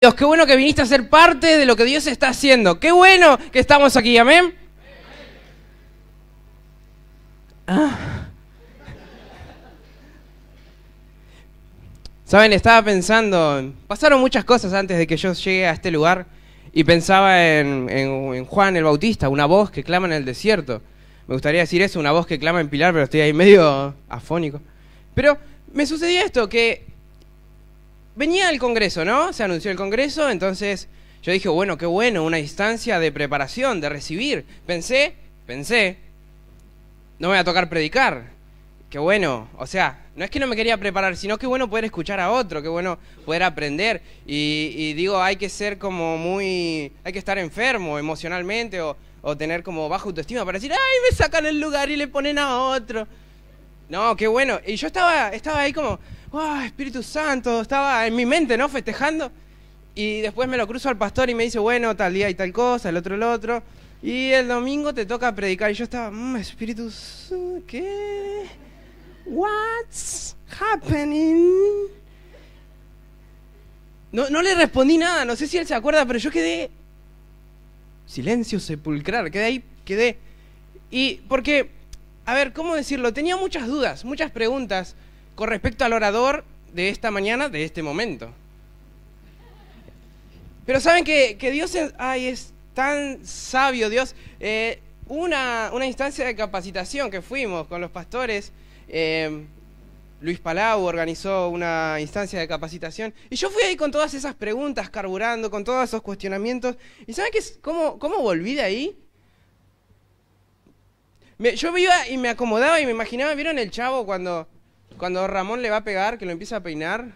Dios, qué bueno que viniste a ser parte de lo que Dios está haciendo. Qué bueno que estamos aquí, amén. Ah. Saben, estaba pensando, pasaron muchas cosas antes de que yo llegue a este lugar y pensaba en, en, Juan el Bautista, una voz que clama en el desierto. Me gustaría decir eso, una voz que clama en Pilar, pero estoy ahí medio afónico. Pero me sucedió esto, que venía el Congreso, ¿no? Se anunció el Congreso, entonces yo dije, bueno, qué bueno, una instancia de preparación, de recibir. Pensé, pensé, no me va a tocar predicar. Qué bueno, o sea, no es que no me quería preparar, sino que bueno poder escuchar a otro, qué bueno poder aprender. Y, digo, hay que ser como muy, hay que estar enfermo emocionalmente o, tener como baja autoestima para decir, ay, me sacan el lugar y le ponen a otro. No, qué bueno. Y yo estaba, estaba ahí como, ¡Ay, Espíritu Santo! Estaba en mi mente, ¿no? Festejando. Y después me lo cruzo al pastor y me dice, bueno, tal día y tal cosa, el otro, el otro. Y el domingo te toca predicar. Y yo estaba, mm, Espíritu, ¿qué? What's happening? No, no le respondí nada, no sé si él se acuerda, pero yo quedé. Silencio sepulcral, quedé ahí, quedé. Y porque, a ver, ¿cómo decirlo? Tenía muchas dudas, muchas preguntas con respecto al orador de esta mañana, de este momento. Pero saben que, Dios es, ay, es tan sabio, Dios. Eh, una, instancia de capacitación que fuimos con los pastores, eh, Luis Palau organizó una instancia de capacitación, y yo fui ahí con todas esas preguntas, carburando, con todos esos cuestionamientos. ¿Y saben que ¿Cómo, volví de ahí? yo iba y me acomodaba y me imaginaba, ¿vieron el chavo cuando cuando Ramón le va a pegar, que lo empieza a peinar,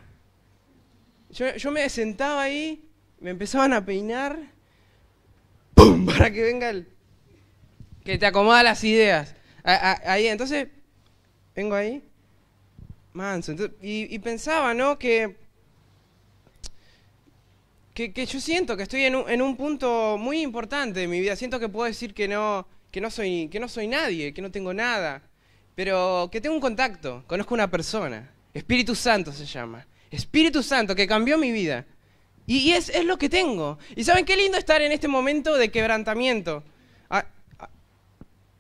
yo, me sentaba ahí, me empezaban a peinar, ¡pum! para que venga el... que te acomoda las ideas. ahí, entonces, vengo ahí, manso. y, pensaba, ¿no? Que, que, yo siento que estoy en un, punto muy importante de mi vida. Siento que puedo decir que que no, soy, que no soy nadie, que no tengo nada pero que tengo un contacto, conozco una persona. Espíritu Santo se llama. Espíritu Santo que cambió mi vida. Y, es, lo que tengo. Y saben qué lindo estar en este momento de quebrantamiento. Ah, ah,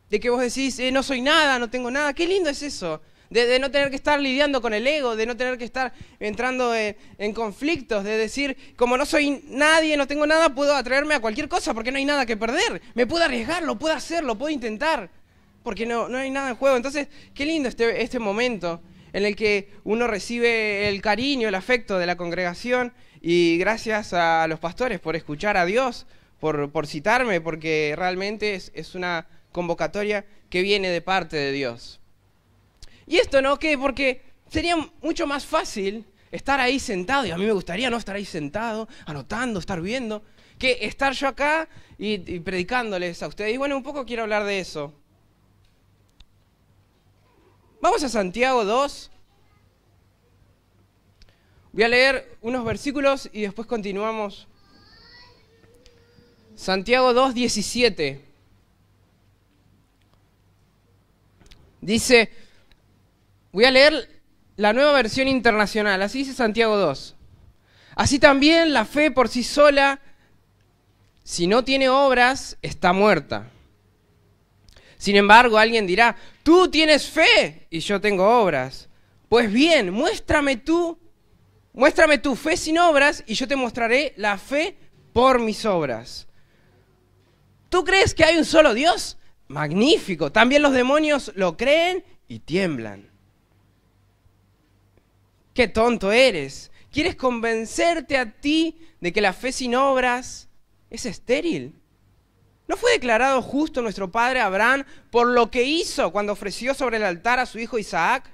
de que vos decís, eh, no soy nada, no tengo nada. Qué lindo es eso. De, no tener que estar lidiando con el ego, de no tener que estar entrando en, eh, en, conflictos, de decir, como no soy nadie, no tengo nada, puedo atraerme a cualquier cosa porque no hay nada que perder. Me puedo arriesgar, lo puedo hacer, lo puedo intentar porque no, hay nada en juego. Entonces, qué lindo este, este momento en el que uno recibe el cariño, el afecto de la congregación y gracias a los pastores por escuchar a Dios, por, por citarme, porque realmente es, una convocatoria que viene de parte de Dios. Y esto no, ¿Qué? porque sería mucho más fácil estar ahí sentado, y a mí me gustaría no estar ahí sentado, anotando, estar viendo, que estar yo acá y, y predicándoles a ustedes. Y bueno, un poco quiero hablar de eso. Vamos a Santiago 2. Voy a leer unos versículos y después continuamos. Santiago 2, 17. Dice, voy a leer la nueva versión internacional, así dice Santiago 2. Así también la fe por sí sola, si no tiene obras, está muerta. Sin embargo, alguien dirá, Tú tienes fe y yo tengo obras. Pues bien, muéstrame tú, muéstrame tu fe sin obras y yo te mostraré la fe por mis obras. ¿Tú crees que hay un solo Dios? Magnífico. También los demonios lo creen y tiemblan. Qué tonto eres. ¿Quieres convencerte a ti de que la fe sin obras es estéril? ¿No fue declarado justo nuestro padre Abraham por lo que hizo cuando ofreció sobre el altar a su hijo Isaac?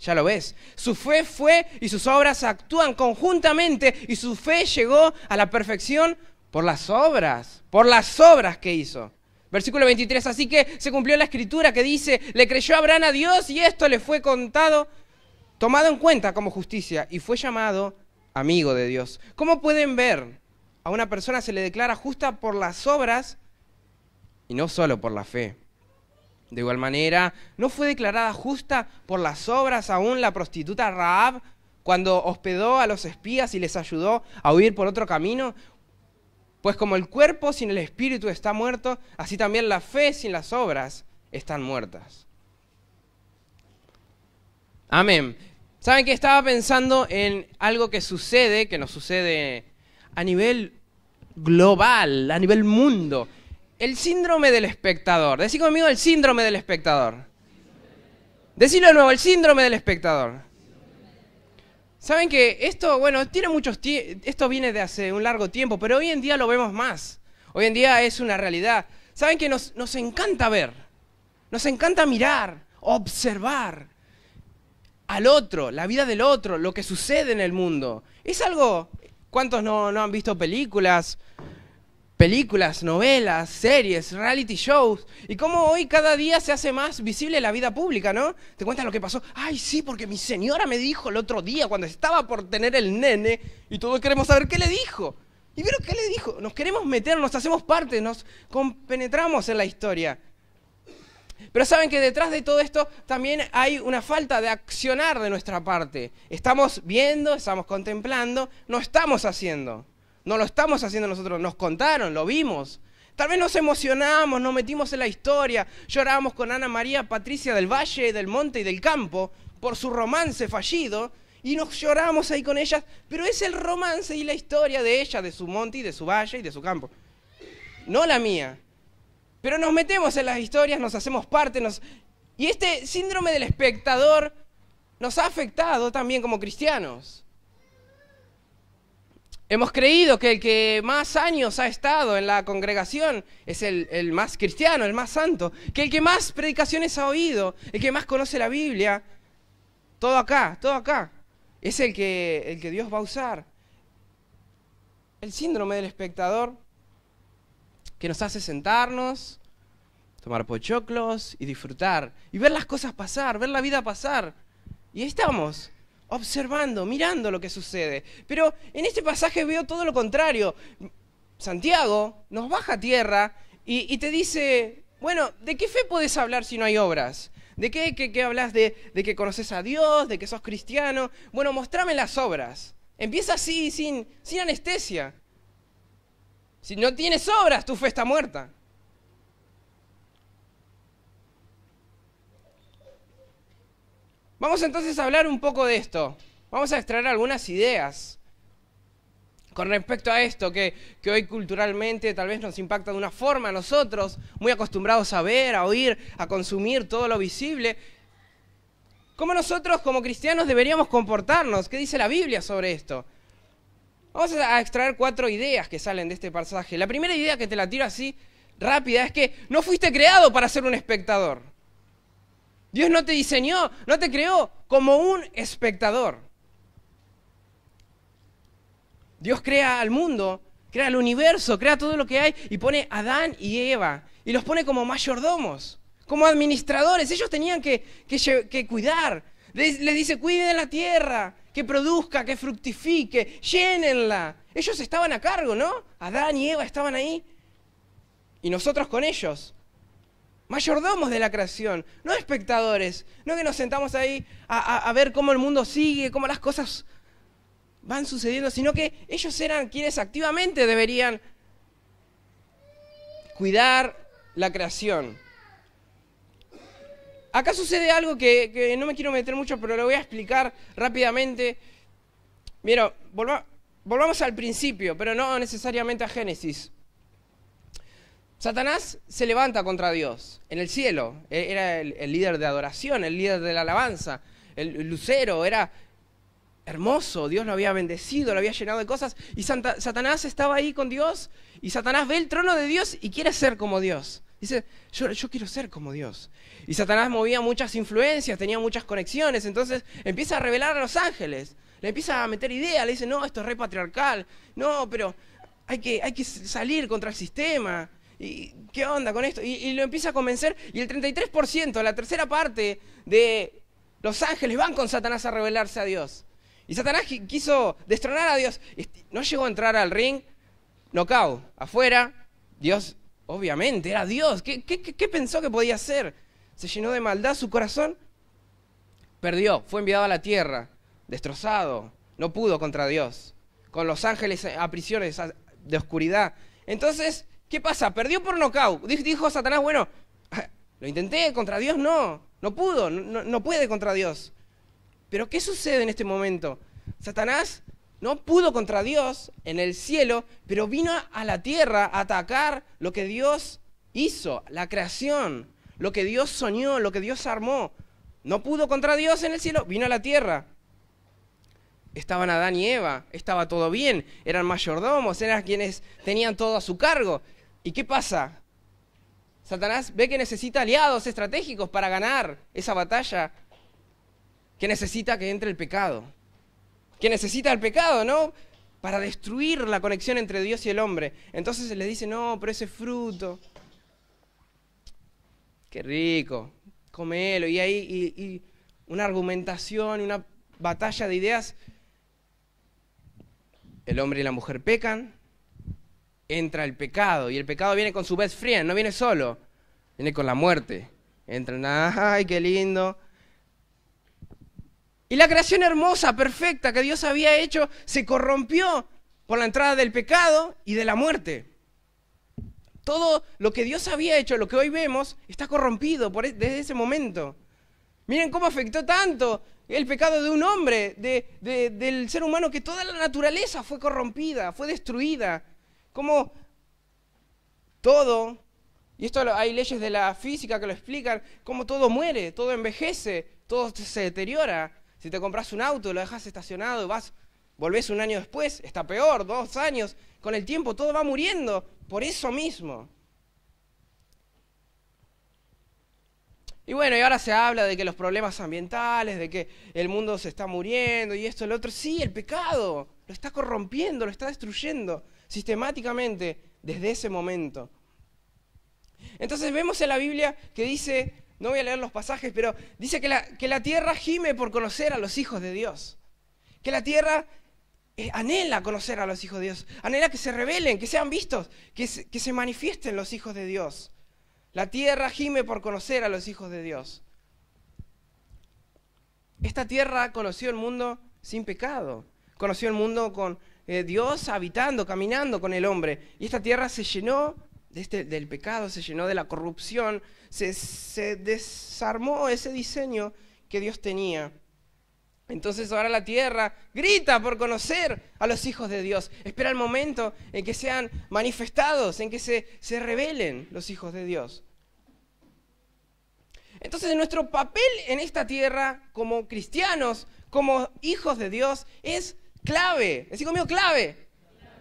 Ya lo ves, su fe fue y sus obras actúan conjuntamente y su fe llegó a la perfección por las obras, por las obras que hizo. Versículo 23, así que se cumplió la escritura que dice, le creyó Abraham a Dios y esto le fue contado, tomado en cuenta como justicia y fue llamado amigo de Dios. ¿Cómo pueden ver? A una persona se le declara justa por las obras y no solo por la fe. De igual manera, ¿no fue declarada justa por las obras aún la prostituta Raab cuando hospedó a los espías y les ayudó a huir por otro camino? Pues como el cuerpo sin el espíritu está muerto, así también la fe sin las obras están muertas. Amén. ¿Saben que estaba pensando en algo que sucede, que nos sucede a nivel global, a nivel mundo? El síndrome del espectador. Decí conmigo el síndrome del espectador. decílo de nuevo, el síndrome del espectador. Saben que esto, bueno, tiene muchos esto viene de hace un largo tiempo, pero hoy en día lo vemos más. Hoy en día es una realidad. Saben que nos, nos encanta ver, nos encanta mirar, observar al otro, la vida del otro, lo que sucede en el mundo. Es algo, ¿cuántos no han visto películas? películas, novelas, series, reality shows, y cómo hoy cada día se hace más visible la vida pública, ¿no? Te cuentas lo que pasó, ay sí, porque mi señora me dijo el otro día cuando estaba por tener el nene, y todos queremos saber qué le dijo. ¿Y vieron qué le dijo? Nos queremos meter, nos hacemos parte, nos compenetramos en la historia. Pero saben que detrás de todo esto también hay una falta de accionar de nuestra parte. Estamos viendo, estamos contemplando, no estamos haciendo. No lo estamos haciendo nosotros, nos contaron, lo vimos. Tal vez nos emocionamos, nos metimos en la historia, llorábamos con Ana María Patricia del Valle, del Monte y del Campo por su romance fallido y nos lloramos ahí con ellas, pero es el romance y la historia de ella, de su monte y de su valle y de su campo, no la mía. Pero nos metemos en las historias, nos hacemos parte, nos... y este síndrome del espectador nos ha afectado también como cristianos. Hemos creído que el que más años ha estado en la congregación es el, más cristiano, el más santo, que el que más predicaciones ha oído, el que más conoce la Biblia, todo acá, todo acá, es el que, el que Dios va a usar. El síndrome del espectador que nos hace sentarnos, tomar pochoclos y disfrutar, y ver las cosas pasar, ver la vida pasar. Y ahí estamos, observando, mirando lo que sucede. Pero en este pasaje veo todo lo contrario. Santiago nos baja a tierra y, te dice, bueno, ¿de qué fe puedes hablar si no hay obras? ¿De qué, qué, hablas de, que conoces a Dios, de que sos cristiano? Bueno, mostrame las obras. Empieza así, sin, sin anestesia. Si no tienes obras, tu fe está muerta. Vamos entonces a hablar un poco de esto. Vamos a extraer algunas ideas con respecto a esto que, hoy culturalmente tal vez nos impacta de una forma a nosotros, muy acostumbrados a ver, a oír, a consumir todo lo visible. ¿Cómo nosotros como cristianos deberíamos comportarnos? ¿Qué dice la Biblia sobre esto? Vamos a extraer cuatro ideas que salen de este pasaje. La primera idea que te la tiro así rápida es que no fuiste creado para ser un espectador. Dios no te diseñó, no te creó como un espectador. Dios crea al mundo, crea el universo, crea todo lo que hay y pone a Adán y Eva y los pone como mayordomos, como administradores. Ellos tenían que, cuidar. Les, dice, cuiden la tierra, que produzca, que fructifique, llénenla. Ellos estaban a cargo, ¿no? Adán y Eva estaban ahí. Y nosotros con ellos mayordomos de la creación, no espectadores, no que nos sentamos ahí a, ver cómo el mundo sigue, cómo las cosas van sucediendo, sino que ellos eran quienes activamente deberían cuidar la creación. Acá sucede algo que, no me quiero meter mucho, pero lo voy a explicar rápidamente. Mira, volvamos al principio, pero no necesariamente a Génesis. Satanás se levanta contra Dios en el cielo. E-, era el, líder de adoración, el líder de la alabanza, el, lucero, era hermoso. Dios lo había bendecido, lo había llenado de cosas. Y Satanás estaba ahí con Dios y Satanás ve el trono de Dios y quiere ser como Dios. Dice, yo, quiero ser como Dios. Y Satanás movía muchas influencias, tenía muchas conexiones, entonces empieza a revelar a los ángeles, le empieza a meter ideas, le dice, no, esto es re patriarcal, no, pero hay que salir contra el sistema, ¿Y qué onda con esto? Y, lo empieza a convencer y el 33%, la tercera parte de los ángeles van con Satanás a rebelarse a Dios. Y Satanás quiso destronar a Dios. No llegó a entrar al ring, Nocao. afuera. Dios, obviamente, era Dios. ¿Qué, qué pensó que podía hacer? Se llenó de maldad su corazón. Perdió, fue enviado a la tierra, destrozado. No pudo contra Dios. Con los ángeles a prisiones de oscuridad. Entonces ¿Qué pasa? Perdió por nocaut. Dijo Satanás, bueno, lo intenté, contra Dios no. No pudo, no, puede contra Dios. Pero ¿qué sucede en este momento? Satanás no pudo contra Dios en el cielo, pero vino a la tierra a atacar lo que Dios hizo, la creación, lo que Dios soñó, lo que Dios armó. No pudo contra Dios en el cielo, vino a la tierra. Estaban Adán y Eva, estaba todo bien, eran mayordomos, eran quienes tenían todo a su cargo. ¿Y qué pasa? Satanás ve que necesita aliados estratégicos para ganar esa batalla, que necesita que entre el pecado, que necesita el pecado, ¿no? Para destruir la conexión entre Dios y el hombre. Entonces le dice, no, pero ese fruto, qué rico, comelo. Y ahí y, una argumentación, y una batalla de ideas. El hombre y la mujer pecan, entra el pecado. Y el pecado viene con su best friend, no viene solo. Viene con la muerte. Entra, ay, qué lindo. Y la creación hermosa, perfecta que Dios había hecho, se corrompió por la entrada del pecado y de la muerte. Todo lo que Dios había hecho, lo que hoy vemos, está corrompido e-, desde ese momento. Miren cómo afectó tanto el pecado de un hombre, del ser humano, que toda la naturaleza fue corrompida, fue destruida cómo todo, y esto hay leyes de la física que lo explican, cómo todo muere, todo envejece, todo se deteriora. Si te compras un auto, lo dejas estacionado y vas, volvés un año después, está peor, dos años, con el tiempo todo va muriendo, por eso mismo. Y bueno, y ahora se habla de que los problemas ambientales, de que el mundo se está muriendo y esto, el otro. Sí, el pecado lo está corrompiendo, lo está destruyendo sistemáticamente desde ese momento. Entonces vemos en la Biblia que dice, no voy a leer los pasajes, pero dice que la, que la tierra gime por conocer a los hijos de Dios. Que la tierra eh, anhela conocer a los hijos de Dios. Anhela que se revelen, que sean vistos, que se manifiesten los hijos de Dios. La tierra gime por conocer a los hijos de Dios. Esta tierra conoció el mundo sin pecado. Conoció el mundo con eh, Dios habitando, caminando con el hombre. Y esta tierra se llenó de este, del pecado, se llenó de la corrupción, se, desarmó ese diseño que Dios tenía. Entonces ahora la tierra grita por conocer a los hijos de Dios. Espera el momento en que sean manifestados, en que se, se revelen los hijos de Dios. Entonces nuestro papel en esta tierra como cristianos, como hijos de Dios, es clave. Decí conmigo, clave.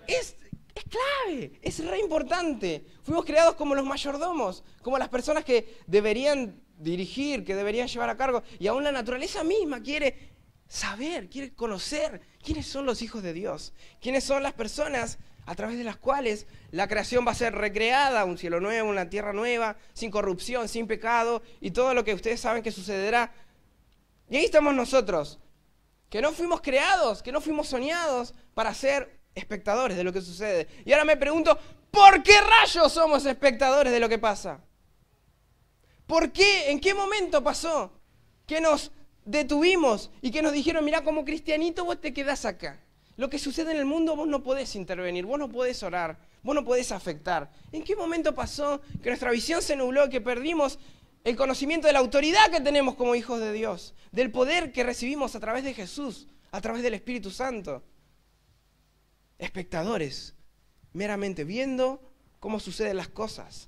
Es, es clave, es re importante. Fuimos creados como los mayordomos, como las personas que deberían dirigir, que deberían llevar a cargo. Y aún la naturaleza misma quiere saber, quiere conocer quiénes son los hijos de Dios, quiénes son las personas a través de las cuales la creación va a ser recreada, un cielo nuevo, una tierra nueva, sin corrupción, sin pecado y todo lo que ustedes saben que sucederá. Y ahí estamos nosotros, que no fuimos creados, que no fuimos soñados para ser espectadores de lo que sucede. Y ahora me pregunto, ¿por qué rayos somos espectadores de lo que pasa? ¿Por qué? ¿En qué momento pasó? Que nos detuvimos y que nos dijeron, mira, como cristianito vos te quedás acá. Lo que sucede en el mundo vos no podés intervenir, vos no podés orar, vos no podés afectar. ¿En qué momento pasó que nuestra visión se nubló, que perdimos el conocimiento de la autoridad que tenemos como hijos de Dios, del poder que recibimos a través de Jesús, a través del Espíritu Santo. Espectadores, meramente viendo cómo suceden las cosas,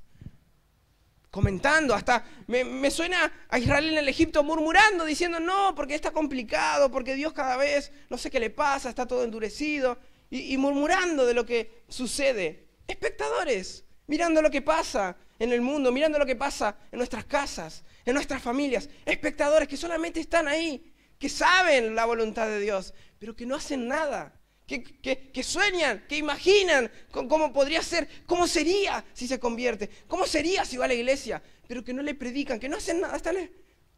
comentando, hasta me, suena a Israel en el Egipto murmurando, diciendo, no, porque está complicado, porque Dios cada vez, no sé qué le pasa, está todo endurecido, y, y murmurando de lo que sucede. Espectadores, mirando lo que pasa en el mundo, mirando lo que pasa en nuestras casas, en nuestras familias, espectadores que solamente están ahí, que saben la voluntad de Dios, pero que no hacen nada, que, sueñan, que imaginan cómo podría ser, cómo sería si se convierte, cómo sería si va a la iglesia, pero que no le predican, que no hacen nada, están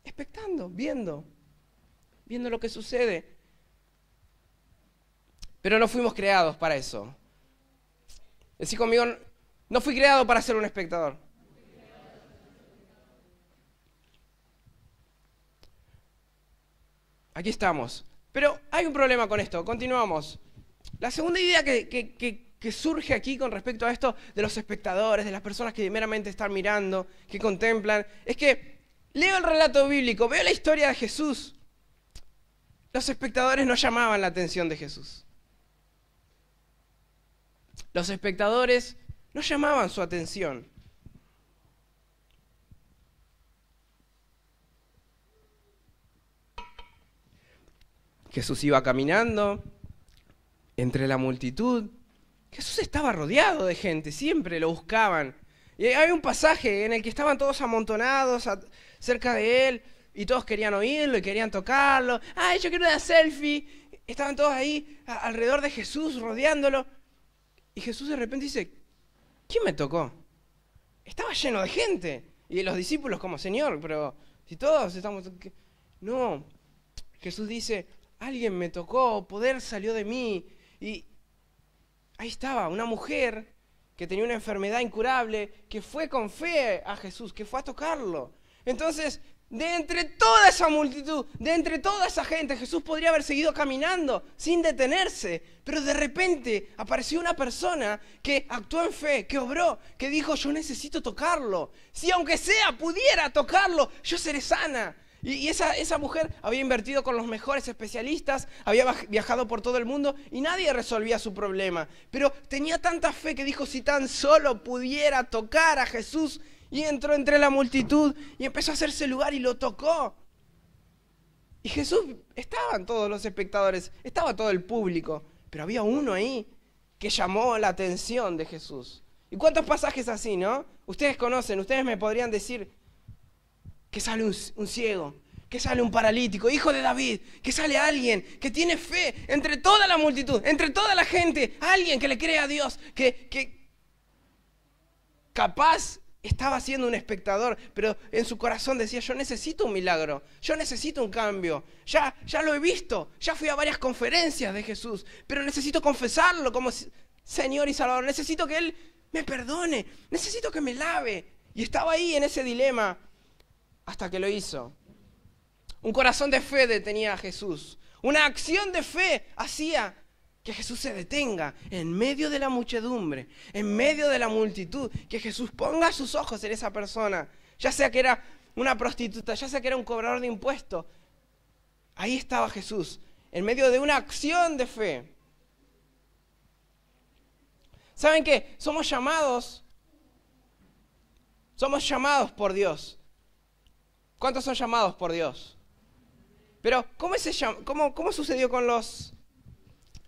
espectando, viendo, viendo lo que sucede. Pero no fuimos creados para eso. conmigo, no fui creado para ser un espectador. Aquí estamos. Pero hay un problema con esto. Continuamos. La segunda idea que, surge aquí con respecto a esto de los espectadores, de las personas que meramente están mirando, que contemplan, es que leo el relato bíblico, veo la historia de Jesús. Los espectadores no llamaban la atención de Jesús. Los espectadores no llamaban su atención. Jesús iba caminando entre la multitud. Jesús estaba rodeado de gente, siempre lo buscaban. Y hay un pasaje en el que estaban todos amontonados cerca de él y todos querían oírlo y querían tocarlo. ¡Ay, yo quiero una selfie! Estaban todos ahí alrededor de Jesús, rodeándolo. Y Jesús de repente dice, ¿Quién me tocó? Estaba lleno de gente. Y de los discípulos como, Señor, pero si todos estamos... No, Jesús dice, alguien me tocó, poder salió de mí. Y ahí estaba, una mujer que tenía una enfermedad incurable, que fue con fe a Jesús, que fue a tocarlo. Entonces, de entre toda esa multitud, de entre toda esa gente, Jesús podría haber seguido caminando sin detenerse, pero de repente apareció una persona que actuó en fe, que obró, que dijo, yo necesito tocarlo. Si aunque sea pudiera tocarlo, yo seré sana. Y, esa, esa mujer había invertido con los mejores especialistas, había viajado por todo el mundo y nadie resolvía su problema. Pero tenía tanta fe que dijo, si tan solo pudiera tocar a Jesús, y entró entre la multitud y empezó a hacerse lugar y lo tocó. Y Jesús, estaban todos los espectadores, estaba todo el público, pero había uno ahí que llamó la atención de Jesús. ¿Y cuántos pasajes así, no? Ustedes conocen, ustedes me podrían decir que sale un, ciego, que sale un paralítico, hijo de David, que sale alguien que tiene fe entre toda la multitud, entre toda la gente, alguien que le cree a Dios, que, que capaz estaba siendo un espectador, pero en su corazón decía, yo necesito un milagro, yo necesito un cambio, ya, ya lo he visto, ya fui a varias conferencias de Jesús, pero necesito confesarlo como Señor y Salvador, necesito que Él me perdone, necesito que me lave. Y estaba ahí en ese dilema hasta que lo hizo. Un corazón de fe detenía a Jesús, una acción de fe hacía que Jesús se detenga en medio de la muchedumbre, en medio de la multitud. Que Jesús ponga sus ojos en esa persona, ya sea que era una prostituta, ya sea que era un cobrador de impuestos. Ahí estaba Jesús, en medio de una acción de fe. ¿Saben qué? Somos llamados, somos llamados por Dios. ¿Cuántos son llamados por Dios? Pero, ¿cómo, cómo sucedió con los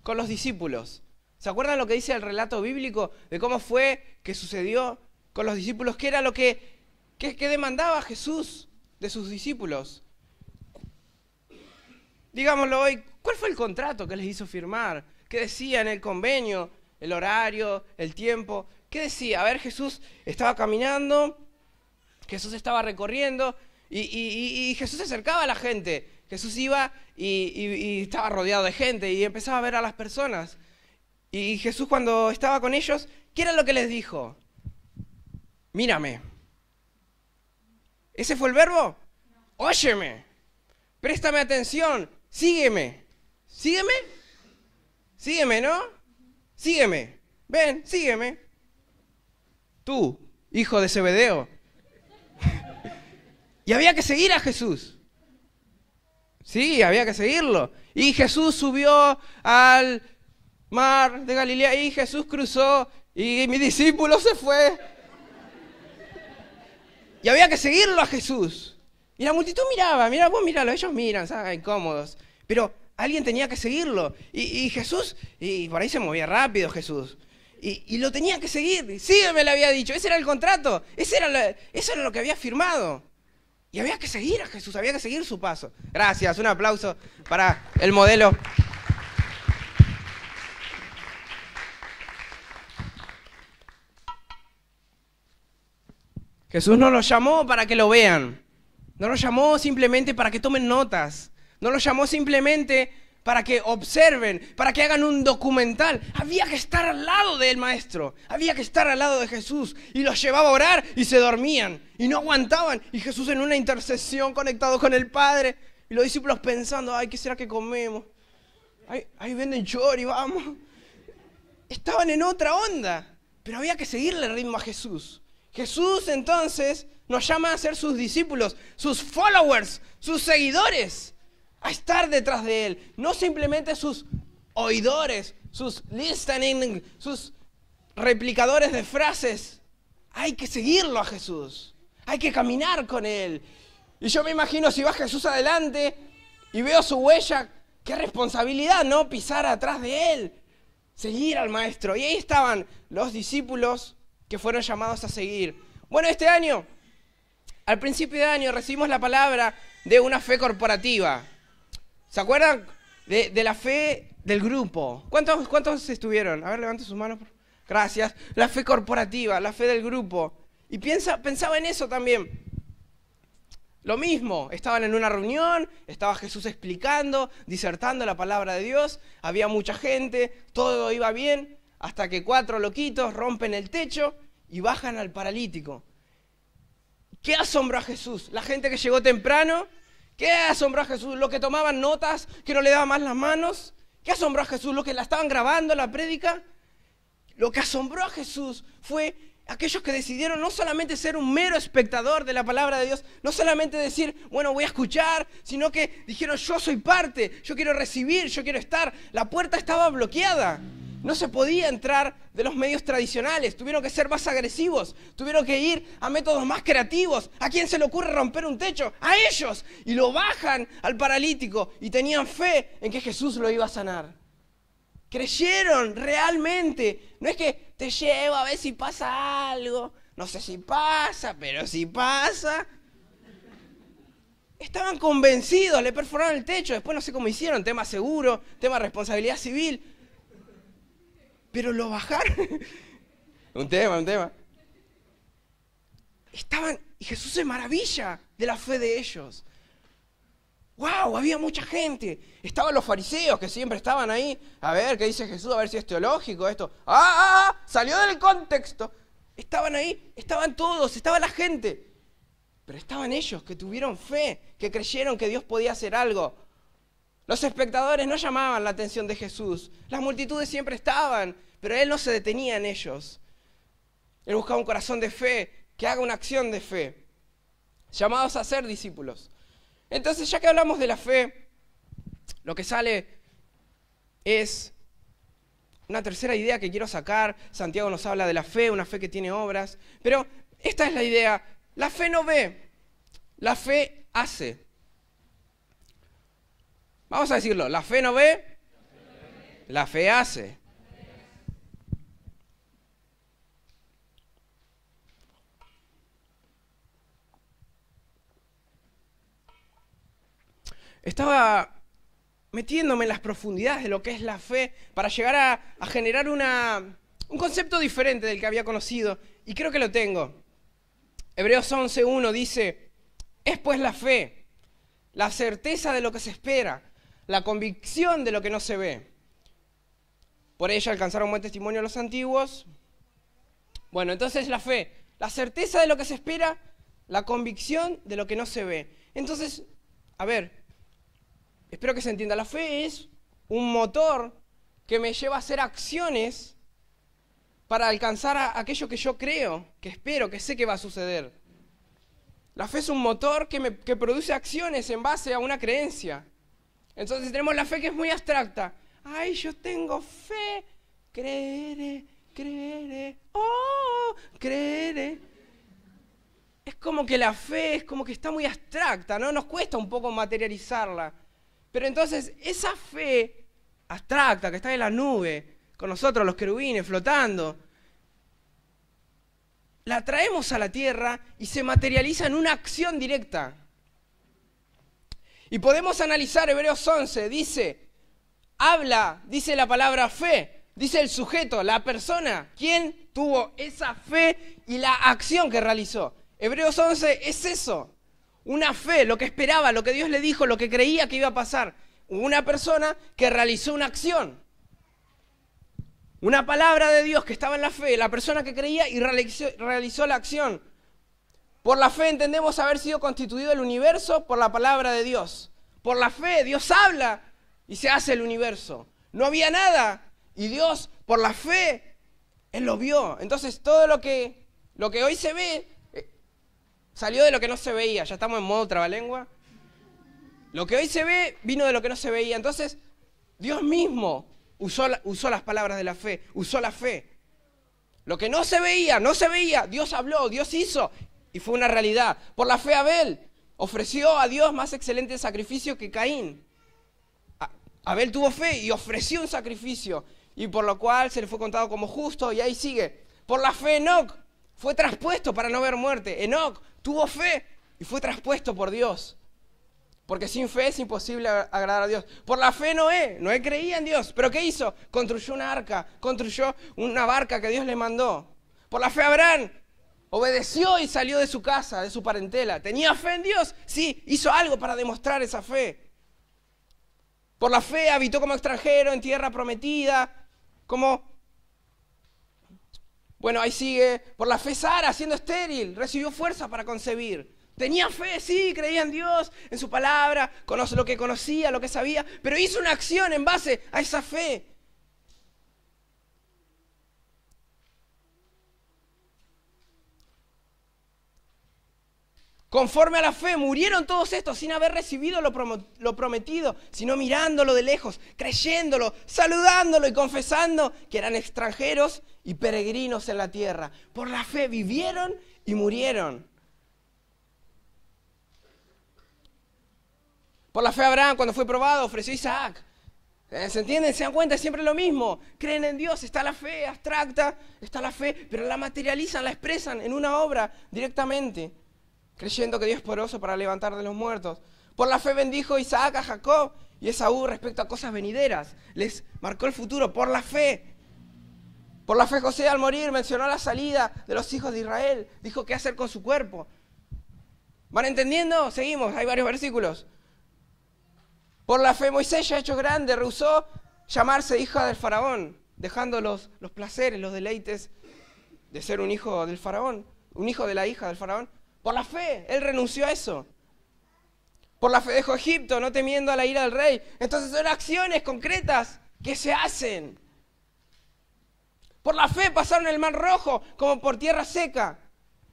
con los discípulos. ¿Se acuerdan lo que dice el relato bíblico de cómo fue que sucedió con los discípulos? ¿Qué era lo que, que, que demandaba Jesús de sus discípulos? Digámoslo hoy, ¿cuál fue el contrato que les hizo firmar? ¿Qué decía en el convenio? ¿El horario? ¿El tiempo? ¿Qué decía? A ver, Jesús estaba caminando, Jesús estaba recorriendo y Jesús se acercaba a la gente. Jesús iba y, estaba rodeado de gente y empezaba a ver a las personas. Y Jesús cuando estaba con ellos, ¿qué era lo que les dijo? Mírame. ¿Ese fue el verbo? Óyeme. Préstame atención. Sígueme. Sígueme. Sígueme, ¿no? Sígueme. Ven, sígueme. Tú, hijo de Zebedeo. y había que seguir a Jesús. Sí, había que seguirlo. Y Jesús subió al mar de Galilea y Jesús cruzó y mi discípulo se fue. Y había que seguirlo a Jesús. Y la multitud miraba, mira, vos miralo, ellos miran, ¿sabes? Incómodos. Pero alguien tenía que seguirlo. Y, Jesús, y por ahí se movía rápido Jesús. Y, lo tenía que seguir. Sí, me lo había dicho. Ese era el contrato. Ese era eso era lo que había firmado. Y había que seguir a Jesús, había que seguir su paso. Gracias, un aplauso para el modelo. Jesús no los llamó para que lo vean. No los llamó simplemente para que tomen notas. No los llamó simplemente para que observen, para que hagan un documental. Había que estar al lado del maestro, había que estar al lado de Jesús. Y los llevaba a orar y se dormían y no aguantaban. Y Jesús en una intercesión conectado con el Padre. Y los discípulos pensando, ay, ¿qué será que comemos? Ay, ay venden chori, vamos. Estaban en otra onda, pero había que seguirle el ritmo a Jesús. Jesús entonces nos llama a ser sus discípulos, sus followers, sus seguidores a estar detrás de Él. No simplemente sus oidores, sus listening, sus replicadores de frases. Hay que seguirlo a Jesús. Hay que caminar con Él. Y yo me imagino si va Jesús adelante y veo su huella, qué responsabilidad, ¿no? Pisar atrás de Él. Seguir al Maestro. Y ahí estaban los discípulos que fueron llamados a seguir. Bueno, este año, al principio de año, recibimos la palabra de una fe corporativa. ¿Se acuerdan de, la fe del grupo? ¿Cuántos, ¿Cuántos estuvieron? A ver, levante sus manos. Gracias. La fe corporativa, la fe del grupo. Y piensa, pensaba en eso también. Lo mismo, estaban en una reunión, estaba Jesús explicando, disertando la palabra de Dios, había mucha gente, todo iba bien, hasta que cuatro loquitos rompen el techo y bajan al paralítico. ¿Qué asombró a Jesús? La gente que llegó temprano ¿Qué asombró a Jesús? ¿Lo que tomaban notas, que no le daban más las manos? ¿Qué asombró a Jesús? ¿Lo que la estaban grabando la prédica? Lo que asombró a Jesús fue aquellos que decidieron no solamente ser un mero espectador de la palabra de Dios, no solamente decir, bueno, voy a escuchar, sino que dijeron, yo soy parte, yo quiero recibir, yo quiero estar. La puerta estaba bloqueada. No se podía entrar de los medios tradicionales, tuvieron que ser más agresivos, tuvieron que ir a métodos más creativos. ¿A quién se le ocurre romper un techo? A ellos. Y lo bajan al paralítico y tenían fe en que Jesús lo iba a sanar. Creyeron realmente. No es que te llevo a ver si pasa algo. No sé si pasa, pero si pasa, estaban convencidos, le perforaron el techo, después no sé cómo hicieron, tema seguro, tema responsabilidad civil, pero lo bajaron. un tema, un tema. Estaban, y Jesús se maravilla de la fe de ellos. ¡Wow! Había mucha gente. Estaban los fariseos que siempre estaban ahí. A ver qué dice Jesús, a ver si es teológico esto. Ah, ¡Ah! ah! Salió del contexto. Estaban ahí, estaban todos, estaba la gente. Pero estaban ellos que tuvieron fe, que creyeron que Dios podía hacer algo. Los espectadores no llamaban la atención de Jesús. Las multitudes siempre estaban, pero Él no se detenía en ellos. Él buscaba un corazón de fe, que haga una acción de fe. Llamados a ser discípulos. Entonces, ya que hablamos de la fe, lo que sale es una tercera idea que quiero sacar. Santiago nos habla de la fe, una fe que tiene obras. Pero esta es la idea. La fe no ve, la fe hace. Vamos a decirlo, la fe no ve, la fe hace. Estaba metiéndome en las profundidades de lo que es la fe para llegar a, generar una, un concepto diferente del que había conocido y creo que lo tengo. Hebreos 11.1 dice, es pues la fe, la certeza de lo que se espera la convicción de lo que no se ve. Por ella alcanzaron buen testimonio los antiguos. Bueno, entonces la fe, la certeza de lo que se espera, la convicción de lo que no se ve. Entonces, a ver, espero que se entienda, la fe es un motor que me lleva a hacer acciones para alcanzar aquello que yo creo, que espero, que sé que va a suceder. La fe es un motor que, me, que produce acciones en base a una creencia. Entonces tenemos la fe que es muy abstracta. Ay, yo tengo fe, creeré, creeré, oh, creeré. Es como que la fe es como que está muy abstracta, ¿no? Nos cuesta un poco materializarla. Pero entonces esa fe abstracta que está en la nube, con nosotros los querubines flotando, la traemos a la tierra y se materializa en una acción directa. Y podemos analizar Hebreos 11, dice, habla, dice la palabra fe, dice el sujeto, la persona, quien tuvo esa fe y la acción que realizó. Hebreos 11 es eso, una fe, lo que esperaba, lo que Dios le dijo, lo que creía que iba a pasar. Una persona que realizó una acción. Una palabra de Dios que estaba en la fe, la persona que creía y realizó la acción. Por la fe entendemos haber sido constituido el universo por la palabra de Dios. Por la fe Dios habla y se hace el universo. No había nada y Dios por la fe él lo vio. Entonces todo lo que lo que hoy se ve eh, salió de lo que no se veía. Ya estamos en modo trabalengua. Lo que hoy se ve vino de lo que no se veía. Entonces Dios mismo usó, usó las palabras de la fe, usó la fe. Lo que no se veía, no se veía, Dios habló, Dios hizo y fue una realidad. Por la fe Abel ofreció a Dios más excelente sacrificio que Caín. Abel tuvo fe y ofreció un sacrificio, y por lo cual se le fue contado como justo, y ahí sigue. Por la fe Enoch fue traspuesto para no ver muerte. Enoch tuvo fe y fue traspuesto por Dios. Porque sin fe es imposible agradar a Dios. Por la fe Noé, Noé creía en Dios, pero ¿qué hizo? Construyó una arca, construyó una barca que Dios le mandó. Por la fe Abraham Obedeció y salió de su casa, de su parentela. ¿Tenía fe en Dios? Sí, hizo algo para demostrar esa fe. Por la fe habitó como extranjero en tierra prometida, como... Bueno, ahí sigue. Por la fe Sara, siendo estéril, recibió fuerza para concebir. Tenía fe, sí, creía en Dios, en su palabra, conoce lo que conocía, lo que sabía, pero hizo una acción en base a esa fe. Conforme a la fe, murieron todos estos sin haber recibido lo, prometido, sino mirándolo de lejos, creyéndolo, saludándolo y confesando que eran extranjeros y peregrinos en la tierra. Por la fe vivieron y murieron. Por la fe Abraham, cuando fue probado, ofreció Isaac. Eh, ¿Se entienden? ¿Se dan cuenta? es Siempre lo mismo. Creen en Dios, está la fe abstracta, está la fe, pero la materializan, la expresan en una obra directamente creyendo que Dios es poderoso para levantar de los muertos. Por la fe bendijo Isaac a Jacob y Esaú respecto a cosas venideras. Les marcó el futuro por la fe. Por la fe José al morir mencionó la salida de los hijos de Israel. Dijo qué hacer con su cuerpo. ¿Van entendiendo? Seguimos, hay varios versículos. Por la fe Moisés ya hecho grande, rehusó llamarse hija del faraón, dejando los placeres, los deleites de ser un hijo del faraón, un hijo de la hija del faraón, por la fe, él renunció a eso. Por la fe dejó Egipto, no temiendo a la ira del rey. Entonces son acciones concretas que se hacen. Por la fe pasaron el mar rojo como por tierra seca.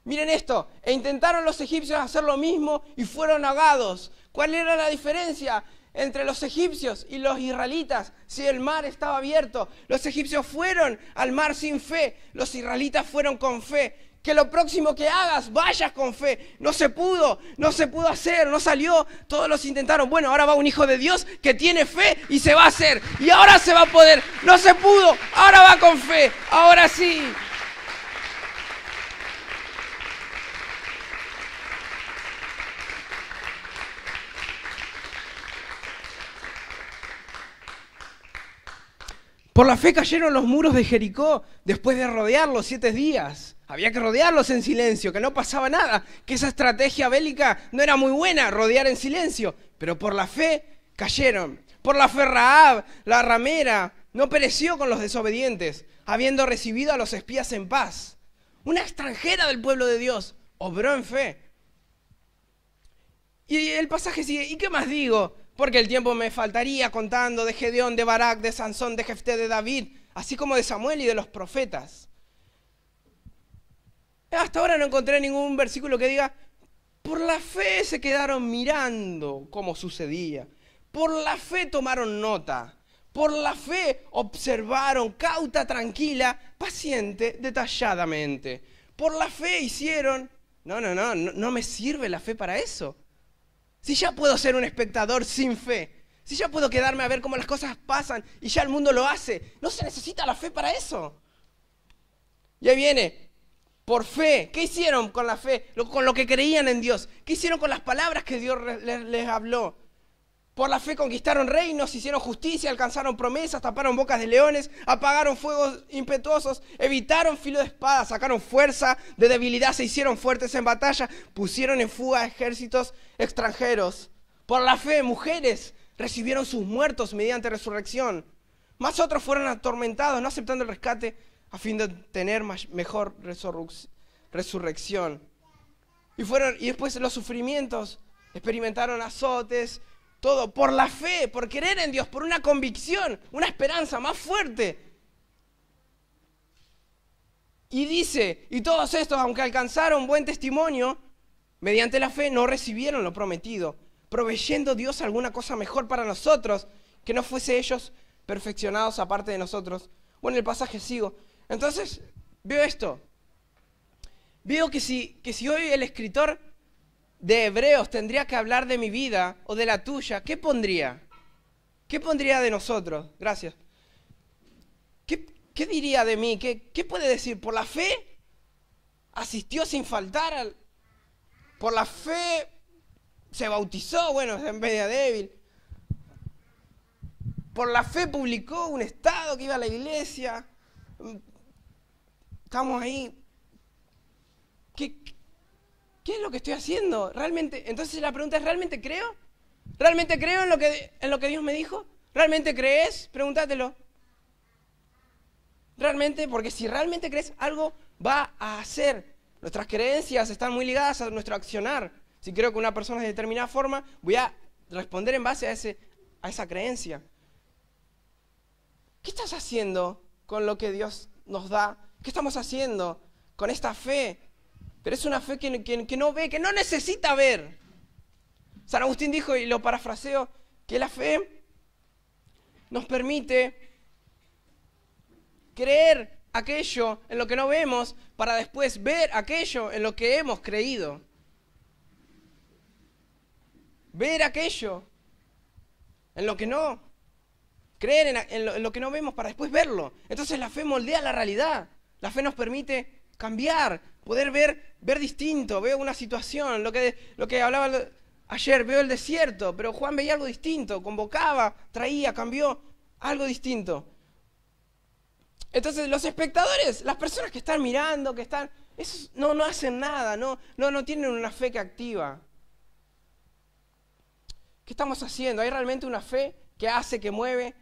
Miren esto, e intentaron los egipcios hacer lo mismo y fueron ahogados. ¿Cuál era la diferencia? entre los egipcios y los israelitas si el mar estaba abierto. Los egipcios fueron al mar sin fe, los israelitas fueron con fe que lo próximo que hagas vayas con fe. No se pudo, no se pudo hacer, no salió, todos los intentaron. Bueno, ahora va un hijo de Dios que tiene fe y se va a hacer. Y ahora se va a poder, no se pudo, ahora va con fe, ahora sí. Por la fe cayeron los muros de Jericó después de rodearlos siete días. Había que rodearlos en silencio, que no pasaba nada, que esa estrategia bélica no era muy buena, rodear en silencio. Pero por la fe cayeron. Por la fe Raab, la ramera, no pereció con los desobedientes, habiendo recibido a los espías en paz. Una extranjera del pueblo de Dios obró en fe. Y el pasaje sigue, ¿y qué más digo? Porque el tiempo me faltaría contando de Gedeón, de Barak, de Sansón, de Jefté, de David, así como de Samuel y de los profetas hasta ahora no encontré ningún versículo que diga, por la fe se quedaron mirando cómo sucedía, por la fe tomaron nota, por la fe observaron cauta, tranquila, paciente, detalladamente, por la fe hicieron... No, no, no, no, me sirve la fe para eso. Si ya puedo ser un espectador sin fe, si ya puedo quedarme a ver cómo las cosas pasan y ya el mundo lo hace, no se necesita la fe para eso. Y ahí viene, por fe. ¿Qué hicieron con la fe? con lo que creían en Dios. ¿Qué hicieron con las palabras que Dios les, habló? Por la fe conquistaron reinos, hicieron justicia, alcanzaron promesas, taparon bocas de leones, apagaron fuegos impetuosos, evitaron filo de espada, sacaron fuerza de debilidad, se hicieron fuertes en batalla, pusieron en fuga ejércitos extranjeros. Por la fe, mujeres recibieron sus muertos mediante resurrección. Más otros fueron atormentados, no aceptando el rescate a fin de tener mejor resurrección. Y, fueron, y después los sufrimientos, experimentaron azotes, todo por la fe, por querer en Dios, por una convicción, una esperanza más fuerte. Y dice, y todos estos, aunque alcanzaron buen testimonio, mediante la fe no recibieron lo prometido, proveyendo Dios alguna cosa mejor para nosotros, que no fuese ellos perfeccionados aparte de nosotros. Bueno, el pasaje sigo. Entonces, veo esto. Veo que si, que si hoy el escritor de Hebreos tendría que hablar de mi vida o de la tuya, ¿qué pondría? ¿Qué pondría de nosotros? Gracias. ¿Qué, diría de mí? ¿Qué, puede decir? ¿Por la fe? ¿Asistió sin faltar? Al, ¿Por la fe se bautizó? Bueno, es en media débil. ¿Por la fe publicó un estado que iba a la iglesia? estamos ahí. ¿Qué, ¿Qué es lo que estoy haciendo? ¿Realmente? Entonces la pregunta es, ¿realmente creo? ¿Realmente creo en lo que, en lo que Dios me dijo? ¿Realmente crees? Pregúntatelo. ¿Realmente? Porque si realmente crees, algo va a hacer. Nuestras creencias están muy ligadas a nuestro accionar. Si creo que una persona es de determinada forma, voy a responder en base a, ese, a esa creencia. ¿Qué estás haciendo con lo que Dios nos da ¿Qué estamos haciendo con esta fe? Pero es una fe que, no ve, que no necesita ver. San Agustín dijo, y lo parafraseo, que la fe nos permite creer aquello en lo que no vemos para después ver aquello en lo que hemos creído. Ver aquello en lo que no. Creer en, lo, que no vemos para después verlo. Entonces la fe moldea la realidad. La fe nos permite cambiar, poder ver, ver distinto. Veo una situación, lo que, lo que hablaba ayer, veo el desierto, pero Juan veía algo distinto, convocaba, traía, cambió, algo distinto. Entonces los espectadores, las personas que están mirando, que están, esos no, no hacen nada, no, no, no tienen una fe que activa. ¿Qué estamos haciendo? ¿Hay realmente una fe que hace, que mueve?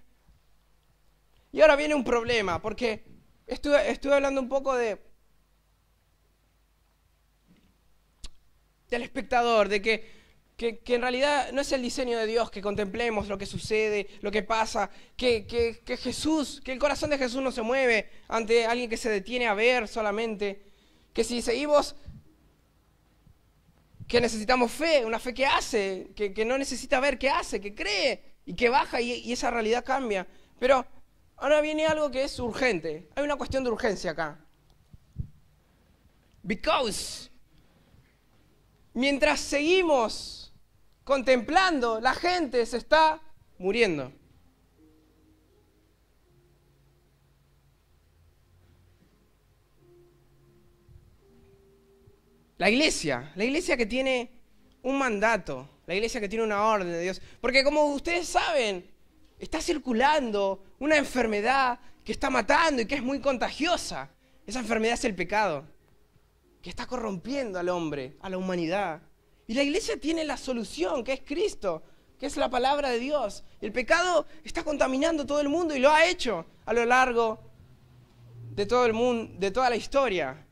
Y ahora viene un problema, porque Estuve, hablando un poco de del espectador, de que, en realidad no es el diseño de Dios que contemplemos lo que sucede, lo que pasa, que, Jesús, que el corazón de Jesús no se mueve ante alguien que se detiene a ver solamente, que si seguimos, que necesitamos fe, una fe que hace, que, no necesita ver, que hace, que cree y que baja y esa realidad cambia. Pero Ahora viene algo que es urgente. Hay una cuestión de urgencia acá. Because mientras seguimos contemplando, la gente se está muriendo. La iglesia, la iglesia que tiene un mandato, la iglesia que tiene una orden de Dios. Porque como ustedes saben, está circulando una enfermedad que está matando y que es muy contagiosa. Esa enfermedad es el pecado, que está corrompiendo al hombre, a la humanidad. Y la iglesia tiene la solución, que es Cristo, que es la palabra de Dios. El pecado está contaminando todo el mundo y lo ha hecho a lo largo de todo el mundo, de toda la historia.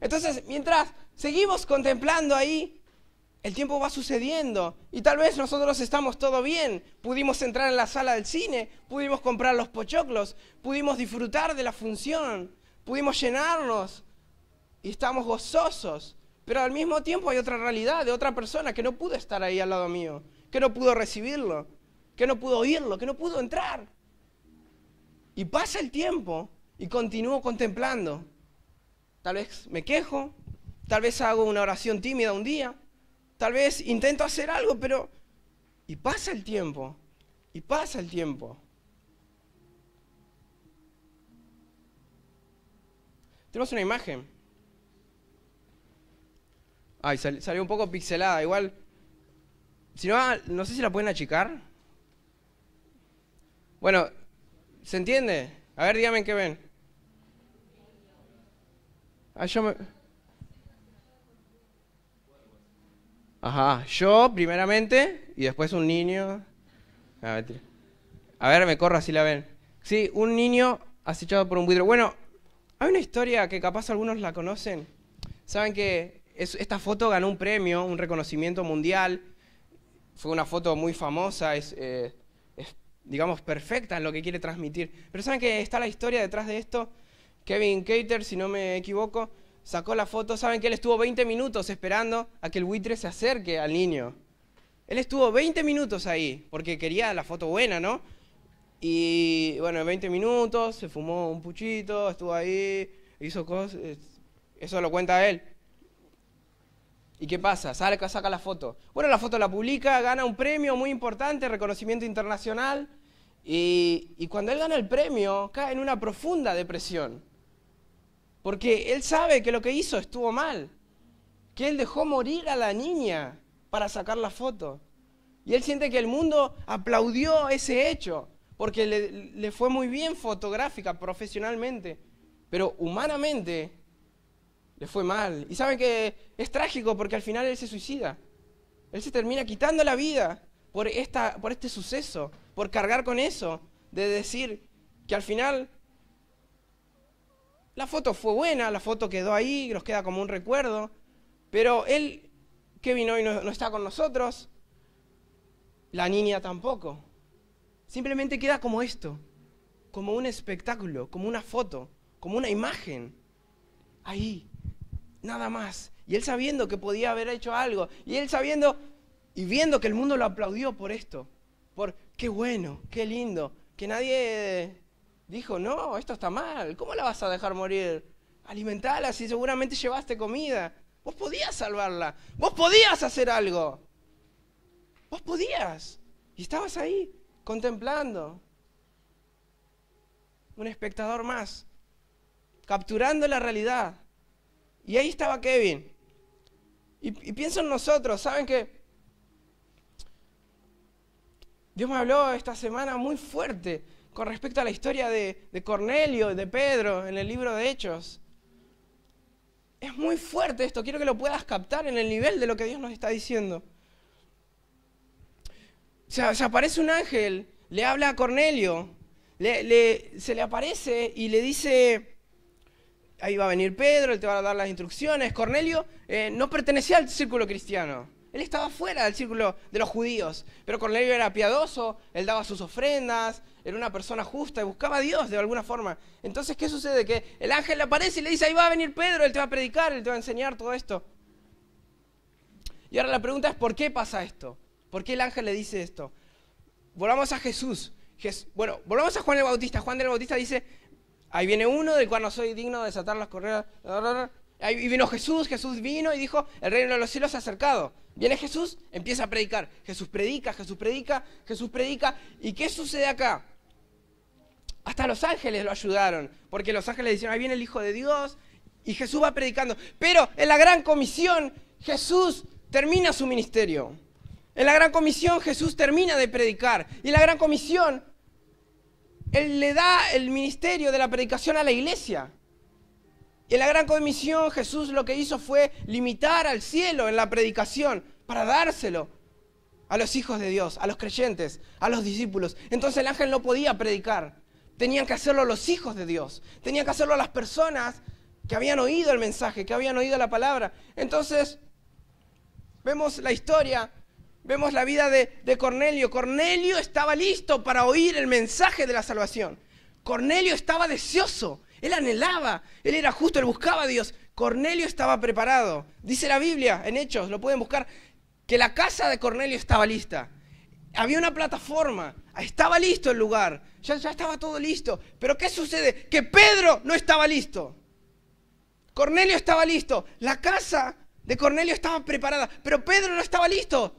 Entonces, mientras seguimos contemplando ahí el tiempo va sucediendo y tal vez nosotros estamos todo bien, pudimos entrar en la sala del cine, pudimos comprar los pochoclos, pudimos disfrutar de la función, pudimos llenarnos y estamos gozosos, pero al mismo tiempo hay otra realidad de otra persona que no pudo estar ahí al lado mío, que no pudo recibirlo, que no pudo oírlo, que no pudo entrar. Y pasa el tiempo y continúo contemplando. Tal vez me quejo, tal vez hago una oración tímida un día, tal vez intento hacer algo, pero... Y pasa el tiempo, y pasa el tiempo. Tenemos una imagen. Ay, salió un poco pixelada, igual. Si no, ah, no sé si la pueden achicar. Bueno, ¿se entiende? A ver, díganme qué ven. Ay, ah, yo me... Ajá, yo primeramente y después un niño. A ver, me corro así la ven. Sí, un niño acechado por un buitre. Bueno, hay una historia que capaz algunos la conocen. Saben que esta foto ganó un premio, un reconocimiento mundial. Fue una foto muy famosa, es, eh, es, digamos perfecta en lo que quiere transmitir. Pero saben que está la historia detrás de esto. Kevin Cater, si no me equivoco, sacó la foto, ¿saben que él estuvo 20 minutos esperando a que el buitre se acerque al niño? Él estuvo 20 minutos ahí, porque quería la foto buena, ¿no? Y bueno, 20 minutos se fumó un puchito, estuvo ahí, hizo cosas, eso lo cuenta él. ¿Y qué pasa? Saca, saca la foto. Bueno, la foto la publica, gana un premio muy importante, reconocimiento internacional. y cuando él gana el premio, cae en una profunda depresión. Porque él sabe que lo que hizo estuvo mal. Que él dejó morir a la niña para sacar la foto. Y él siente que el mundo aplaudió ese hecho. Porque le, fue muy bien fotográfica, profesionalmente. Pero humanamente le fue mal. Y saben que es trágico porque al final él se suicida. Él se termina quitando la vida por, esta, por este suceso, por cargar con eso, de decir que al final la foto fue buena, la foto quedó ahí, nos queda como un recuerdo, pero él, vino hoy no, no está con nosotros, la niña tampoco. Simplemente queda como esto, como un espectáculo, como una foto, como una imagen. Ahí, nada más. Y él sabiendo que podía haber hecho algo, y él sabiendo y viendo que el mundo lo aplaudió por esto, por qué bueno, qué lindo, que nadie dijo, no, esto está mal, ¿cómo la vas a dejar morir? Alimentala, si seguramente llevaste comida. Vos podías salvarla, vos podías hacer algo. Vos podías. Y estabas ahí, contemplando. Un espectador más, capturando la realidad. Y ahí estaba Kevin. Y, pienso en nosotros, ¿saben qué? Dios me habló esta semana muy fuerte con respecto a la historia de, Cornelio de Pedro en el libro de Hechos. Es muy fuerte esto, quiero que lo puedas captar en el nivel de lo que Dios nos está diciendo. Se, se aparece un ángel, le habla a Cornelio, se le aparece y le dice, ahí va a venir Pedro, él te va a dar las instrucciones. Cornelio eh, no pertenecía al círculo cristiano. Él estaba fuera del círculo de los judíos, pero Cornelio era piadoso, él daba sus ofrendas, era una persona justa y buscaba a Dios de alguna forma. Entonces, ¿qué sucede? Que el ángel le aparece y le dice, ahí va a venir Pedro, él te va a predicar, él te va a enseñar todo esto. Y ahora la pregunta es, ¿por qué pasa esto? ¿Por qué el ángel le dice esto? Volvamos a Jesús. bueno, volvamos a Juan el Bautista. Juan el Bautista dice, ahí viene uno del cual no soy digno de desatar las correas. Y vino Jesús, Jesús vino y dijo, el reino de los cielos se ha acercado. Viene Jesús, empieza a predicar. Jesús predica, Jesús predica, Jesús predica. ¿Y qué sucede acá? Hasta los ángeles lo ayudaron, porque los ángeles dijeron, ahí viene el Hijo de Dios, y Jesús va predicando. Pero en la gran comisión, Jesús termina su ministerio. En la gran comisión, Jesús termina de predicar. Y en la gran comisión, Él le da el ministerio de la predicación a la iglesia. Y en la gran comisión Jesús lo que hizo fue limitar al cielo en la predicación para dárselo a los hijos de Dios, a los creyentes, a los discípulos. Entonces el ángel no podía predicar. Tenían que hacerlo los hijos de Dios. Tenían que hacerlo las personas que habían oído el mensaje, que habían oído la palabra. Entonces, vemos la historia, vemos la vida de, de Cornelio. Cornelio estaba listo para oír el mensaje de la salvación. Cornelio estaba deseoso, él anhelaba, él era justo, él buscaba a Dios. Cornelio estaba preparado. Dice la Biblia en Hechos, lo pueden buscar, que la casa de Cornelio estaba lista. Había una plataforma, estaba listo el lugar, ya, ya estaba todo listo. Pero ¿qué sucede? Que Pedro no estaba listo. Cornelio estaba listo, la casa de Cornelio estaba preparada, pero Pedro no estaba listo.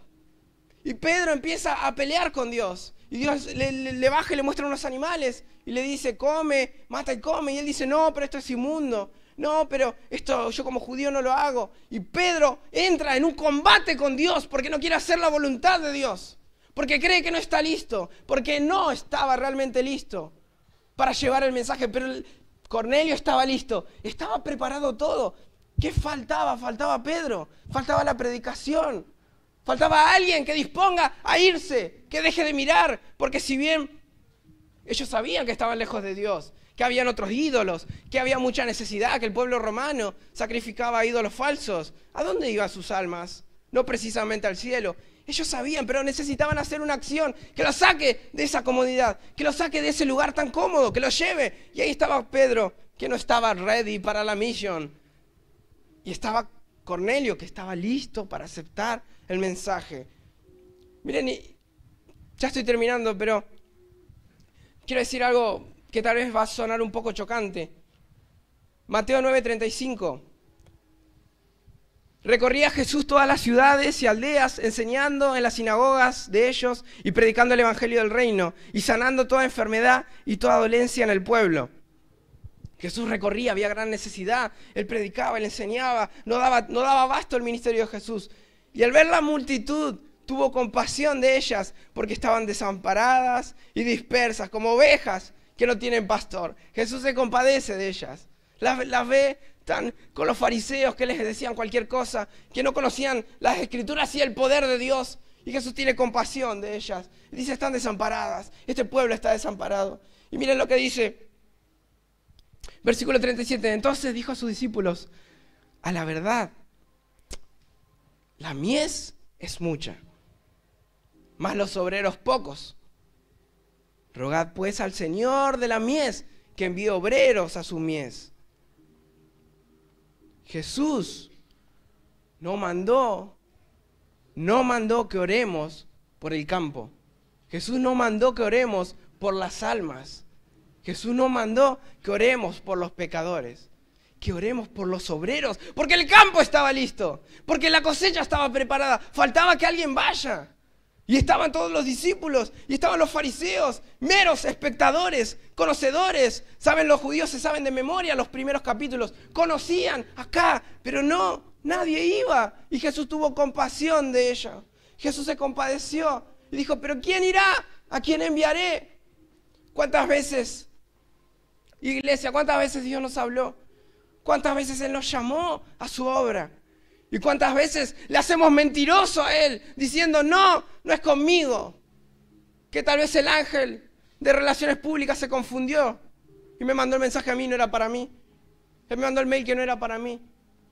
Y Pedro empieza a pelear con Dios. Y Dios le, baje le, baja y le muestra unos animales y le dice, come, mata y come. Y él dice, no, pero esto es inmundo. No, pero esto yo como judío no lo hago. Y Pedro entra en un combate con Dios porque no quiere hacer la voluntad de Dios. Porque cree que no está listo. Porque no estaba realmente listo para llevar el mensaje. Pero Cornelio estaba listo. Estaba preparado todo. ¿Qué faltaba? Faltaba Pedro. Faltaba la predicación. Faltaba alguien que disponga a irse, que deje de mirar, porque si bien ellos sabían que estaban lejos de Dios, que habían otros ídolos, que había mucha necesidad, que el pueblo romano sacrificaba ídolos falsos, ¿a dónde iban sus almas? No precisamente al cielo. Ellos sabían, pero necesitaban hacer una acción que los saque de esa comodidad, que los saque de ese lugar tan cómodo, que los lleve. Y ahí estaba Pedro, que no estaba ready para la misión. Y estaba Cornelio, que estaba listo para aceptar el mensaje. Miren, ya estoy terminando, pero quiero decir algo que tal vez va a sonar un poco chocante. Mateo 9:35. Recorría Jesús todas las ciudades y aldeas, enseñando en las sinagogas de ellos y predicando el Evangelio del Reino, y sanando toda enfermedad y toda dolencia en el pueblo. Jesús recorría, había gran necesidad, él predicaba, él enseñaba, no daba, no daba abasto el ministerio de Jesús. Y al ver la multitud, tuvo compasión de ellas porque estaban desamparadas y dispersas como ovejas que no tienen pastor. Jesús se compadece de ellas. Las, ve tan con los fariseos que les decían cualquier cosa, que no conocían las escrituras y el poder de Dios. Y Jesús tiene compasión de ellas. Dice, están desamparadas. Este pueblo está desamparado. Y miren lo que dice. Versículo 37. Entonces dijo a sus discípulos, a la verdad, la mies es mucha, más los obreros pocos. Rogad pues al Señor de la mies que envíe obreros a su mies. Jesús no mandó, no mandó que oremos por el campo. Jesús no mandó que oremos por las almas. Jesús no mandó que oremos por los pecadores que oremos por los obreros, porque el campo estaba listo, porque la cosecha estaba preparada, faltaba que alguien vaya. Y estaban todos los discípulos, y estaban los fariseos, meros espectadores, conocedores. Saben, los judíos se saben de memoria los primeros capítulos. Conocían acá, pero no, nadie iba. Y Jesús tuvo compasión de ella. Jesús se compadeció y dijo, pero ¿quién irá? ¿A quién enviaré? ¿Cuántas veces, iglesia, cuántas veces Dios nos habló? ¿Cuántas veces Él nos llamó a su obra? ¿Y cuántas veces le hacemos mentiroso a Él diciendo, no, no es conmigo? Que tal vez el ángel de relaciones públicas se confundió y me mandó el mensaje a mí, no era para mí. Él me mandó el mail que no era para mí.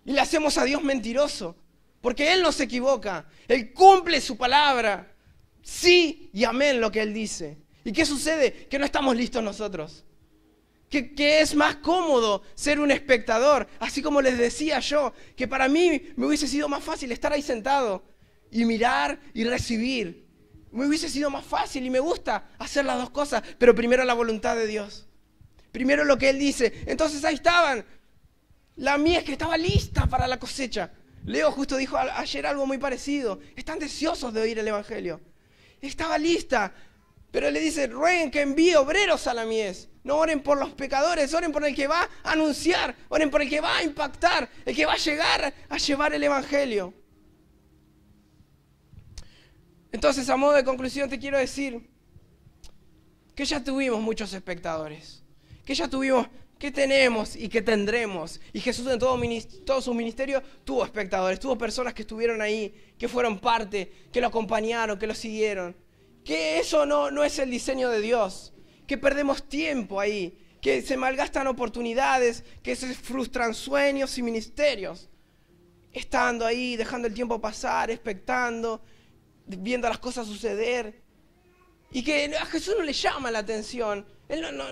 Y le hacemos a Dios mentiroso, porque Él no se equivoca. Él cumple su palabra. Sí y amén lo que Él dice. ¿Y qué sucede? Que no estamos listos nosotros que, es más cómodo ser un espectador, así como les decía yo, que para mí me hubiese sido más fácil estar ahí sentado y mirar y recibir. Me hubiese sido más fácil y me gusta hacer las dos cosas, pero primero la voluntad de Dios. Primero lo que Él dice. Entonces ahí estaban. La mies que estaba lista para la cosecha. Leo justo dijo ayer algo muy parecido. Están deseosos de oír el Evangelio. Estaba lista pero le dice, rueguen que envíe obreros a la mies. No oren por los pecadores, oren por el que va a anunciar, oren por el que va a impactar, el que va a llegar a llevar el Evangelio. Entonces, a modo de conclusión, te quiero decir que ya tuvimos muchos espectadores, que ya tuvimos, que tenemos y que tendremos. Y Jesús en todo, todo su ministerio tuvo espectadores, tuvo personas que estuvieron ahí, que fueron parte, que lo acompañaron, que lo siguieron que eso no, no es el diseño de Dios, que perdemos tiempo ahí, que se malgastan oportunidades, que se frustran sueños y ministerios, estando ahí, dejando el tiempo pasar, expectando, viendo las cosas suceder, y que a Jesús no le llama la atención, Él no, no,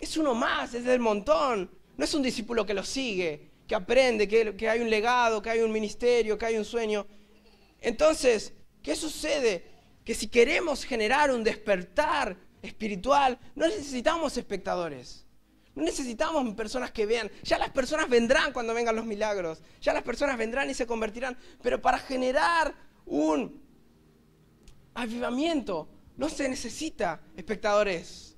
es uno más, es del montón, no es un discípulo que lo sigue, que aprende, que, que hay un legado, que hay un ministerio, que hay un sueño. Entonces, ¿qué sucede? que si queremos generar un despertar espiritual, no necesitamos espectadores. No necesitamos personas que vean. Ya las personas vendrán cuando vengan los milagros. Ya las personas vendrán y se convertirán. Pero para generar un avivamiento no se necesita espectadores.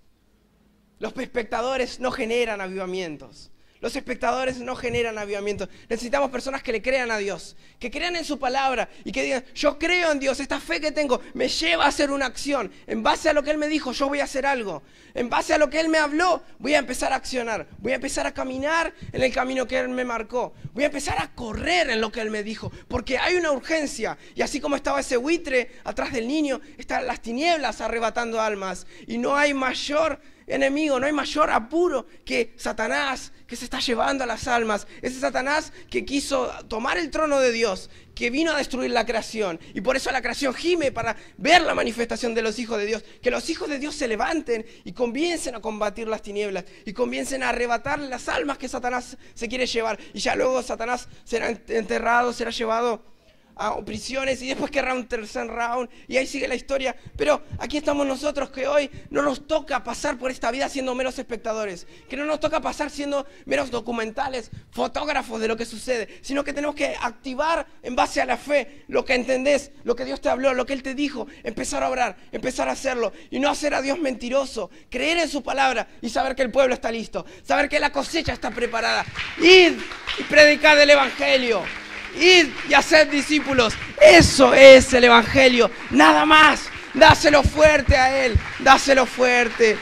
Los espectadores no generan avivamientos. Los espectadores no generan avivamiento. Necesitamos personas que le crean a Dios, que crean en su palabra y que digan, yo creo en Dios, esta fe que tengo me lleva a hacer una acción. En base a lo que Él me dijo, yo voy a hacer algo. En base a lo que Él me habló, voy a empezar a accionar. Voy a empezar a caminar en el camino que Él me marcó. Voy a empezar a correr en lo que Él me dijo, porque hay una urgencia. Y así como estaba ese buitre atrás del niño, están las tinieblas arrebatando almas. Y no hay mayor enemigo, no hay mayor apuro que Satanás que se está llevando a las almas. Ese Satanás que quiso tomar el trono de Dios, que vino a destruir la creación. Y por eso la creación gime para ver la manifestación de los hijos de Dios. Que los hijos de Dios se levanten y comiencen a combatir las tinieblas y comiencen a arrebatar las almas que Satanás se quiere llevar. Y ya luego Satanás será enterrado, será llevado a prisiones y después que round, tercer round, y ahí sigue la historia. Pero aquí estamos nosotros que hoy no nos toca pasar por esta vida siendo meros espectadores, que no nos toca pasar siendo meros documentales, fotógrafos de lo que sucede, sino que tenemos que activar en base a la fe lo que entendés, lo que Dios te habló, lo que Él te dijo, empezar a orar empezar a hacerlo y no hacer a Dios mentiroso, creer en su palabra y saber que el pueblo está listo, saber que la cosecha está preparada. Id y predicad el Evangelio. Ir y hacer discípulos. Eso es el Evangelio. Nada más. Dáselo fuerte a Él. Dáselo fuerte.